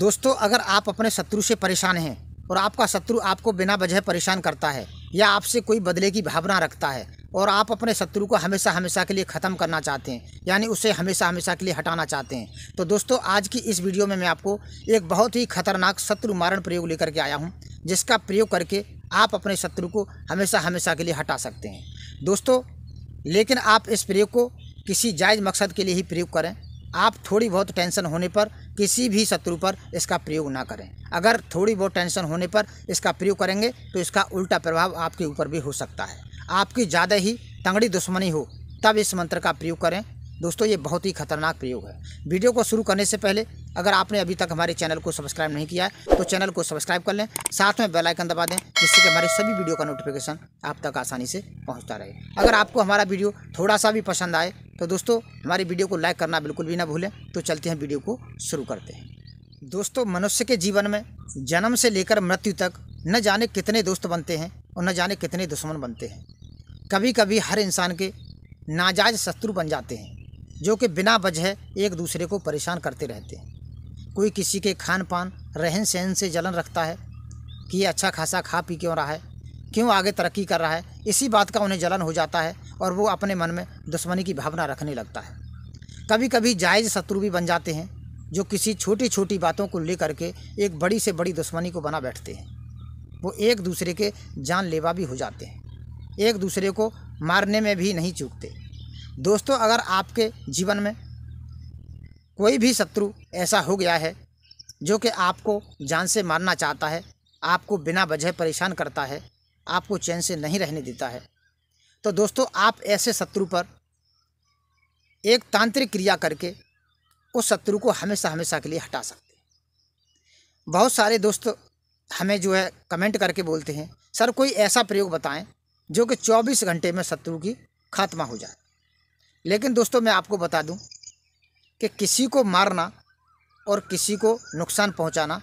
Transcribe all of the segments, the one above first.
दोस्तों अगर आप अपने शत्रु से परेशान हैं और आपका शत्रु आपको बिना वजह परेशान करता है या आपसे कोई बदले की भावना रखता है और आप अपने शत्रु को हमेशा हमेशा के लिए ख़त्म करना चाहते हैं यानी उसे हमेशा हमेशा के लिए हटाना चाहते हैं तो दोस्तों आज की इस वीडियो में मैं आपको एक बहुत ही खतरनाक शत्रु मारण प्रयोग लेकर के आया हूँ जिसका प्रयोग करके आप अपने शत्रु को हमेशा हमेशा के लिए हटा सकते हैं दोस्तों लेकिन आप इस प्रयोग को किसी जायज़ मकसद के लिए ही प्रयोग करें आप थोड़ी बहुत टेंशन होने पर किसी भी शत्रु पर इसका प्रयोग ना करें अगर थोड़ी बहुत टेंशन होने पर इसका प्रयोग करेंगे तो इसका उल्टा प्रभाव आपके ऊपर भी हो सकता है आपकी ज़्यादा ही तंगड़ी दुश्मनी हो तब इस मंत्र का प्रयोग करें दोस्तों ये बहुत ही खतरनाक प्रयोग है वीडियो को शुरू करने से पहले अगर आपने अभी तक हमारे चैनल को सब्सक्राइब नहीं किया है तो चैनल को सब्सक्राइब कर लें साथ में बेल आइकन दबा दें जिससे कि हमारे सभी वीडियो का नोटिफिकेशन आप तक आसानी से पहुंचता रहे अगर आपको हमारा वीडियो थोड़ा सा भी पसंद आए तो दोस्तों हमारी वीडियो को लाइक करना बिल्कुल भी ना भूलें तो चलते हैं वीडियो को शुरू करते हैं दोस्तों मनुष्य के जीवन में जन्म से लेकर मृत्यु तक न जाने कितने दोस्त बनते हैं और न जाने कितने दुश्मन बनते हैं कभी कभी हर इंसान के नाजायज शत्रु बन जाते हैं जो कि बिना वजह एक दूसरे को परेशान करते रहते हैं कोई किसी के खान पान रहन सहन से जलन रखता है कि ये अच्छा खासा खा पी क्यों रहा है क्यों आगे तरक्की कर रहा है इसी बात का उन्हें जलन हो जाता है और वो अपने मन में दुश्मनी की भावना रखने लगता है कभी कभी जायज़ शत्रु भी बन जाते हैं जो किसी छोटी छोटी बातों को लेकर के एक बड़ी से बड़ी दुश्मनी को बना बैठते हैं वो एक दूसरे के जानलेवा भी हो जाते हैं एक दूसरे को मारने में भी नहीं चूकते दोस्तों अगर आपके जीवन में कोई भी शत्रु ऐसा हो गया है जो कि आपको जान से मारना चाहता है आपको बिना वजह परेशान करता है आपको चैन से नहीं रहने देता है तो दोस्तों आप ऐसे शत्रु पर एक तांत्रिक क्रिया करके उस शत्रु को हमेशा हमेशा के लिए हटा सकते हैं बहुत सारे दोस्त हमें जो है कमेंट करके बोलते हैं सर कोई ऐसा प्रयोग बताएं जो कि 24 घंटे में शत्रु की खात्मा हो जाए लेकिन दोस्तों मैं आपको बता दूं कि किसी को मारना और किसी को नुकसान पहुंचाना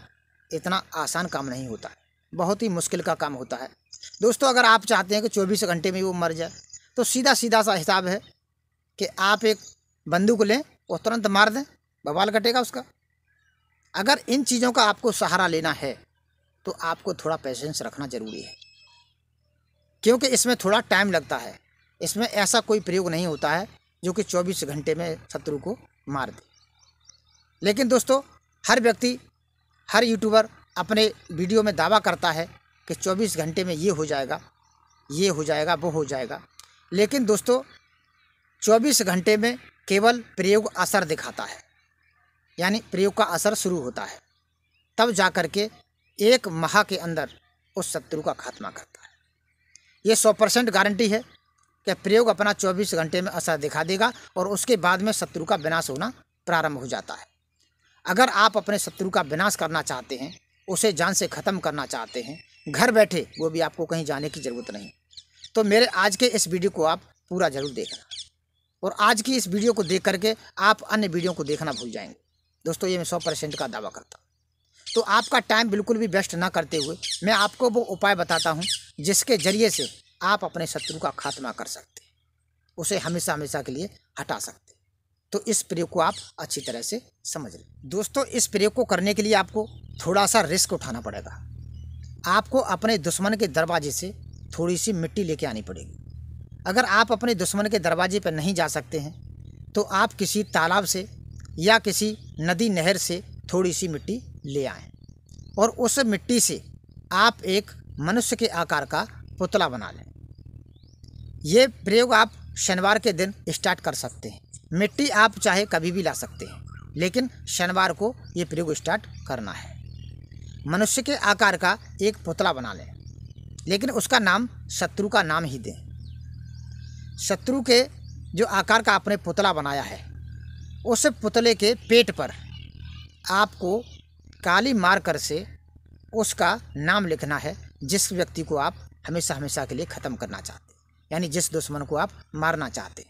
इतना आसान काम नहीं होता है बहुत ही मुश्किल का काम होता है दोस्तों अगर आप चाहते हैं कि चौबीस घंटे में वो मर जाए तो सीधा सीधा सा हिसाब है कि आप एक बंदूक लें और तुरंत मार दें बवाल कटेगा उसका अगर इन चीज़ों का आपको सहारा लेना है तो आपको थोड़ा पेशेंस रखना ज़रूरी है क्योंकि इसमें थोड़ा टाइम लगता है इसमें ऐसा कोई प्रयोग नहीं होता है जो कि 24 घंटे में शत्रु को मार दे लेकिन दोस्तों हर व्यक्ति हर यूट्यूबर अपने वीडियो में दावा करता है कि 24 घंटे में ये हो जाएगा ये हो जाएगा वो हो जाएगा लेकिन दोस्तों 24 घंटे में केवल प्रयोग असर दिखाता है यानी प्रयोग का असर शुरू होता है तब जा कर के एक माह के अंदर उस शत्रु का खात्मा करता है ये सौ परसेंट गारंटी है कि प्रयोग अपना चौबीस घंटे में असर दिखा देगा और उसके बाद में शत्रु का विनाश होना प्रारंभ हो जाता है अगर आप अपने शत्रु का विनाश करना चाहते हैं उसे जान से ख़त्म करना चाहते हैं घर बैठे वो भी आपको कहीं जाने की ज़रूरत नहीं तो मेरे आज के इस वीडियो को आप पूरा ज़रूर देखना और आज की इस वीडियो को देख करके आप अन्य वीडियो को देखना भूल जाएंगे दोस्तों ये मैं सौ परसेंट का दावा करता हूँ तो आपका टाइम बिल्कुल भी वेस्ट ना करते हुए मैं आपको वो उपाय बताता हूँ जिसके ज़रिए से आप अपने शत्रु का खात्मा कर सकते उसे हमेशा हमेशा के लिए हटा सकते तो इस प्रयोग को आप अच्छी तरह से समझ लें दोस्तों इस प्रयोग को करने के लिए आपको थोड़ा सा रिस्क उठाना पड़ेगा आपको अपने दुश्मन के दरवाजे से थोड़ी सी मिट्टी लेके आनी पड़ेगी अगर आप अपने दुश्मन के दरवाजे पर नहीं जा सकते हैं तो आप किसी तालाब से या किसी नदी नहर से थोड़ी सी मिट्टी ले आएँ और उस मिट्टी से आप एक मनुष्य के आकार का पुतला बना लें ये प्रयोग आप शनिवार के दिन स्टार्ट कर सकते हैं मिट्टी आप चाहे कभी भी ला सकते हैं लेकिन शनिवार को ये प्रयोग स्टार्ट करना है मनुष्य के आकार का एक पुतला बना लें लेकिन उसका नाम शत्रु का नाम ही दें शत्रु के जो आकार का आपने पुतला बनाया है उस पुतले के पेट पर आपको काली मार्कर से उसका नाम लिखना है जिस व्यक्ति को आप हमेशा हमेशा के लिए ख़त्म करना चाहते यानी जिस दुश्मन को आप मारना चाहते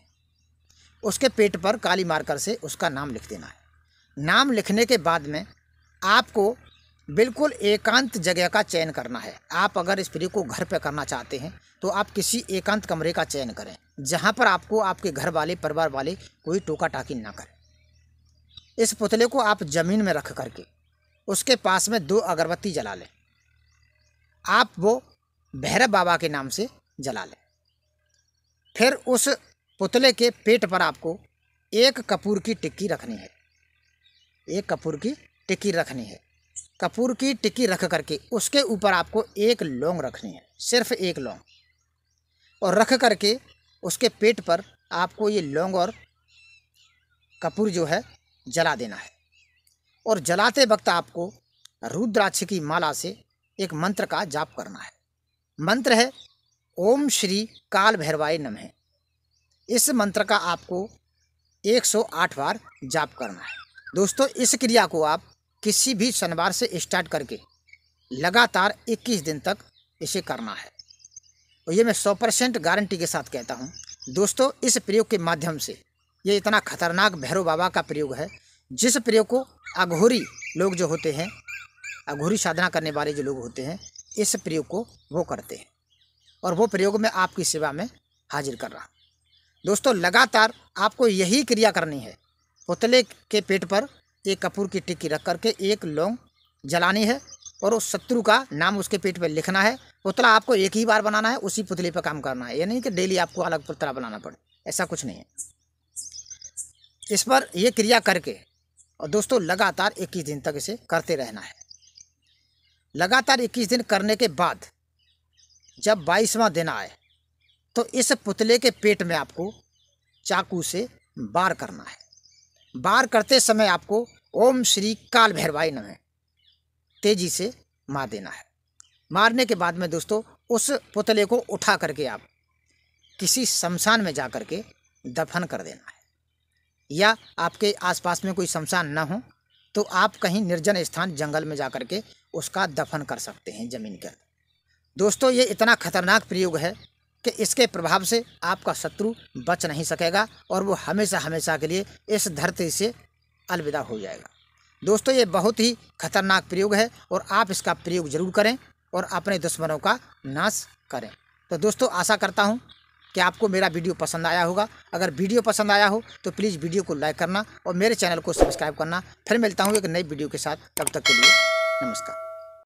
उसके पेट पर काली मार्कर से उसका नाम लिख देना है नाम लिखने के बाद में आपको बिल्कुल एकांत जगह का चयन करना है आप अगर स्प्रे को घर पे करना चाहते हैं तो आप किसी एकांत कमरे का चयन करें जहाँ पर आपको आपके घर वाले परिवार वाले कोई टोका टाकी ना करें इस पुतले को आप ज़मीन में रख करके उसके पास में दो अगरबत्ती जला लें आप वो भैरव बाबा के नाम से जला लें फिर उस पुतले के पेट पर आपको एक कपूर की टिक्की रखनी है एक कपूर की टिक्की रखनी है कपूर की टिक्की रख करके उसके ऊपर आपको एक लौंग रखनी है सिर्फ एक लौंग और रख करके उसके पेट पर आपको ये लौंग और कपूर जो है जला देना है और जलाते वक्त आपको रुद्राक्ष की माला से एक मंत्र का जाप करना है मंत्र है ओम श्री काल भैरवाय नम है इस मंत्र का आपको 108 बार जाप करना है दोस्तों इस क्रिया को आप किसी भी शनिवार से स्टार्ट करके लगातार 21 दिन तक इसे करना है और ये मैं 100 परसेंट गारंटी के साथ कहता हूँ दोस्तों इस प्रयोग के माध्यम से ये इतना खतरनाक भैरव बाबा का प्रयोग है जिस प्रयोग को अघोरी लोग जो होते हैं अघोरी साधना करने वाले जो लोग होते हैं इस प्रयोग को वो करते हैं और वो प्रयोग मैं आपकी सेवा में हाजिर कर रहा हूँ दोस्तों लगातार आपको यही क्रिया करनी है पुतले के पेट पर एक कपूर की टिक्की रख करके एक लौंग जलानी है और उस शत्रु का नाम उसके पेट पर लिखना है पुतला आपको एक ही बार बनाना है उसी पुतले पर काम करना है ये नहीं कि डेली आपको अलग पुतला बनाना पड़े ऐसा कुछ नहीं है इस पर ये क्रिया करके और दोस्तों लगातार इक्कीस दिन तक इसे करते रहना है लगातार इक्कीस दिन करने के बाद जब बाईसवां दिन आए तो इस पुतले के पेट में आपको चाकू से बार करना है बार करते समय आपको ओम श्री काल भैरवाई नमः तेजी से मार देना है मारने के बाद में दोस्तों उस पुतले को उठा करके आप किसी शमशान में जा कर के दफन कर देना है या आपके आसपास में कोई शमशान ना हो तो आप कहीं निर्जन स्थान जंगल में जा करके उसका दफन कर सकते हैं ज़मीन के दोस्तों ये इतना खतरनाक प्रयोग है कि इसके प्रभाव से आपका शत्रु बच नहीं सकेगा और वो हमेशा हमेशा के लिए इस धरती से अलविदा हो जाएगा दोस्तों ये बहुत ही खतरनाक प्रयोग है और आप इसका प्रयोग जरूर करें और अपने दुश्मनों का नाश करें तो दोस्तों आशा करता हूँ कि आपको मेरा वीडियो पसंद आया होगा अगर वीडियो पसंद आया हो तो प्लीज़ वीडियो को लाइक करना और मेरे चैनल को सब्सक्राइब करना फिर मिलता हूँ एक नई वीडियो के साथ तब तक के लिए नमस्कार